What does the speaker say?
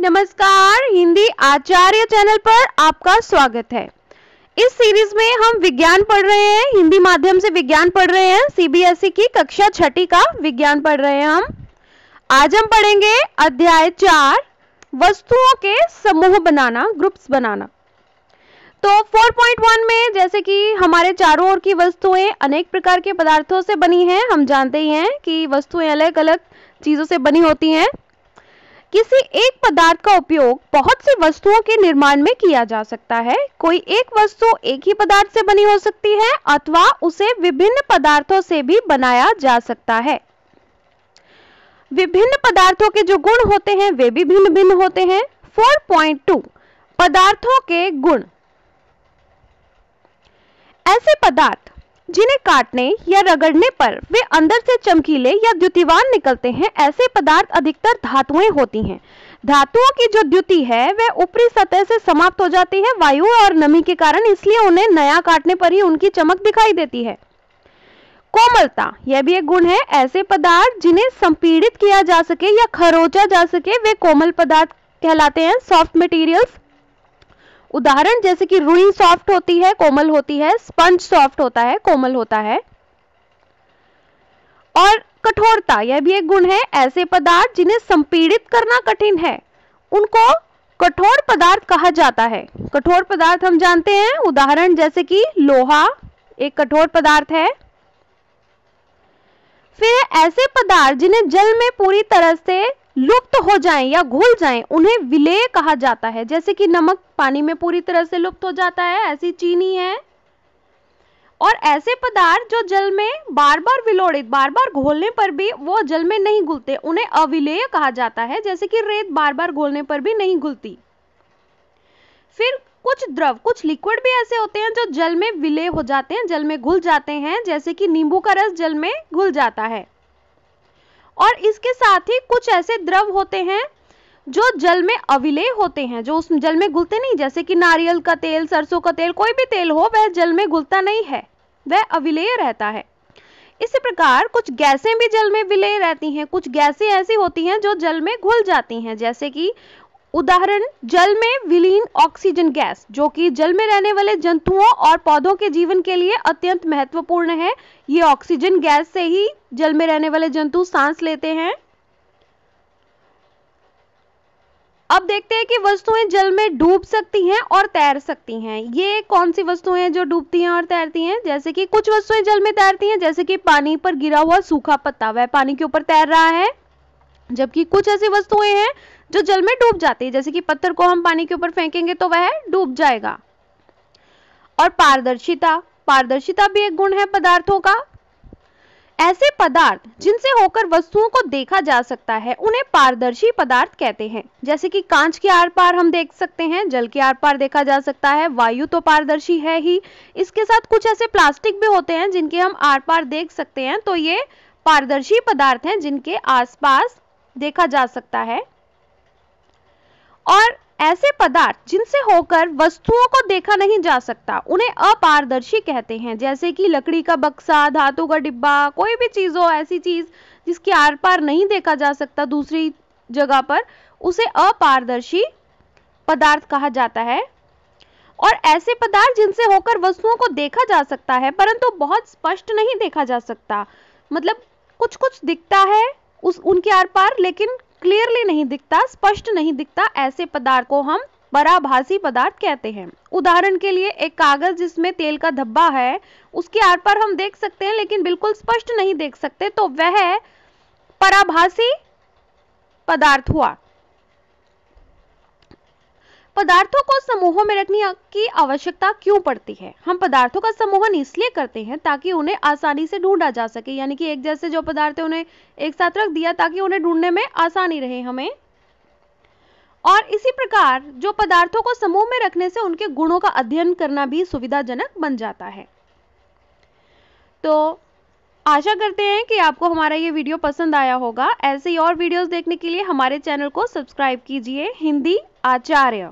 नमस्कार हिंदी आचार्य चैनल पर आपका स्वागत है इस सीरीज में हम विज्ञान पढ़ रहे हैं हिंदी माध्यम से विज्ञान पढ़ रहे हैं सीबीएसई e की कक्षा छठी का विज्ञान पढ़ रहे हैं हम आज हम पढ़ेंगे अध्याय चार वस्तुओं के समूह बनाना ग्रुप्स बनाना तो 4.1 में जैसे कि हमारे चारों ओर की वस्तुएं अनेक प्रकार के पदार्थों से बनी हैं हम जानते ही हैं कि वस्तुएं अलग अलग चीज़ों से बनी होती हैं किसी एक पदार्थ का उपयोग बहुत सी वस्तुओं के निर्माण में किया जा सकता है कोई एक वस्तु एक ही पदार्थ से बनी हो सकती है अथवा उसे विभिन्न पदार्थों से भी बनाया जा सकता है विभिन्न पदार्थों के जो गुण होते हैं वे भी भिन्न भिन्न होते हैं 4.2 पदार्थों के गुण ऐसे पदार्थ जिन्हें काटने या रगड़ने पर वे अंदर से चमकीले या द्युतिवान निकलते हैं ऐसे पदार्थ अधिकतर धातुएं होती हैं धातुओं की जो द्युति है वह ऊपरी सतह से समाप्त हो जाती है वायु और नमी के कारण इसलिए उन्हें नया काटने पर ही उनकी चमक दिखाई देती है कोमलता यह भी एक गुण है ऐसे पदार्थ जिन्हें संपीड़ित किया जा सके या खरोचा जा सके वे कोमल पदार्थ कहलाते हैं सॉफ्ट मटेरियल्स उदाहरण जैसे कि रुई सॉफ्ट होती है कोमल होती है स्पंज सॉफ्ट होता है कोमल होता है और कठोरता यह भी एक गुण है ऐसे पदार्थ जिन्हें संपीड़ित करना कठिन है उनको कठोर पदार्थ कहा जाता है कठोर पदार्थ हम जानते हैं उदाहरण जैसे कि लोहा एक कठोर पदार्थ है फिर ऐसे पदार्थ जिन्हें जल में पूरी तरह से लुप्त हो जाएं या घुल जाएं उन्हें विलेय कहा जाता है जैसे कि नमक पानी में पूरी तरह से लुप्त हो जाता है ऐसी चीनी है और ऐसे पदार्थ जो जल में बार बार विलोड़ित बार बार घोलने पर भी वो जल में नहीं घुलते उन्हें अविलेय कहा जाता है जैसे कि रेत बार बार घोलने पर भी नहीं घुलती फिर कुछ द्रव कुछ लिक्विड भी ऐसे होते हैं जो जल में विलय हो जाते हैं जल में घुल जाते हैं जैसे कि नींबू का रस जल में घुल जाता है और इसके साथ ही कुछ ऐसे द्रव होते हैं जो जल में अविले होते हैं जो उस जल में घुलते नहीं जैसे कि नारियल का तेल सरसों का तेल कोई भी तेल हो वह जल में घुलता नहीं है वह अविलेय रहता है इसी प्रकार कुछ गैसें भी जल में विलय रहती हैं कुछ गैसें ऐसी होती हैं जो जल में घुल जाती हैं जैसे कि उदाहरण जल में विलीन ऑक्सीजन गैस जो कि जल में रहने वाले जंतुओं और पौधों के जीवन के लिए अत्यंत महत्वपूर्ण है ये ऑक्सीजन गैस से ही जल में रहने वाले जंतु सांस लेते हैं अब देखते हैं कि वस्तुएं जल में डूब सकती हैं और तैर सकती हैं ये कौन सी वस्तुएं हैं जो डूबती हैं और तैरती हैं जैसे कि कुछ वस्तुएं जल में तैरती हैं जैसे कि पानी पर गिरा हुआ सूखा पत्ता वह पानी के ऊपर तैर रहा है जबकि कुछ ऐसी वस्तुएं हैं जो जल में डूब जाती है जैसे कि पत्थर को हम पानी के ऊपर फेंकेंगे तो वह डूब जाएगा और पारदर्शिता पारदर्शिता भी एक गुण है पदार्थों का ऐसे पदार्थ जिनसे होकर वस्तुओं को देखा जा सकता है उन्हें पारदर्शी पदार्थ कहते हैं जैसे कि कांच के आर पार हम देख सकते हैं जल के आर पार देखा जा सकता है वायु तो पारदर्शी है ही इसके साथ कुछ ऐसे प्लास्टिक भी होते हैं जिनके हम आर पार देख सकते हैं तो ये पारदर्शी पदार्थ हैं जिनके आसपास देखा जा सकता है और ऐसे पदार्थ जिनसे होकर वस्तुओं को देखा नहीं जा सकता उन्हें अपारदर्शी कहते हैं जैसे कि लकड़ी का बक्सा धातु का डिब्बा कोई भी चीज़ हो ऐसी चीज़ जिसके आर पार नहीं देखा जा सकता दूसरी जगह पर उसे अपारदर्शी पदार्थ कहा जाता है और ऐसे पदार्थ जिनसे होकर वस्तुओं को देखा जा सकता है परंतु बहुत स्पष्ट नहीं देखा जा सकता मतलब कुछ कुछ दिखता है उस उनके आर पार लेकिन क्लियरली नहीं दिखता स्पष्ट नहीं दिखता ऐसे पदार्थ को हम पराभासी पदार्थ कहते हैं उदाहरण के लिए एक कागज जिसमें तेल का धब्बा है उसके आर पार हम देख सकते हैं लेकिन बिल्कुल स्पष्ट नहीं देख सकते तो वह पराभासी पदार्थ हुआ पदार्थों को समूहों में रखने की आवश्यकता क्यों पड़ती है हम पदार्थों का समूहन इसलिए करते हैं ताकि उन्हें आसानी से ढूंढा जा सके यानी कि एक जैसे जो पदार्थ उन्हें एक साथ रख दिया ताकि उन्हें ढूंढने में आसानी रहे हमें और इसी प्रकार जो पदार्थों को समूह में रखने से उनके गुणों का अध्ययन करना भी सुविधाजनक बन जाता है तो आशा करते हैं कि आपको हमारा ये वीडियो पसंद आया होगा ऐसे ही और वीडियोस देखने के लिए हमारे चैनल को सब्सक्राइब कीजिए हिंदी आचार्य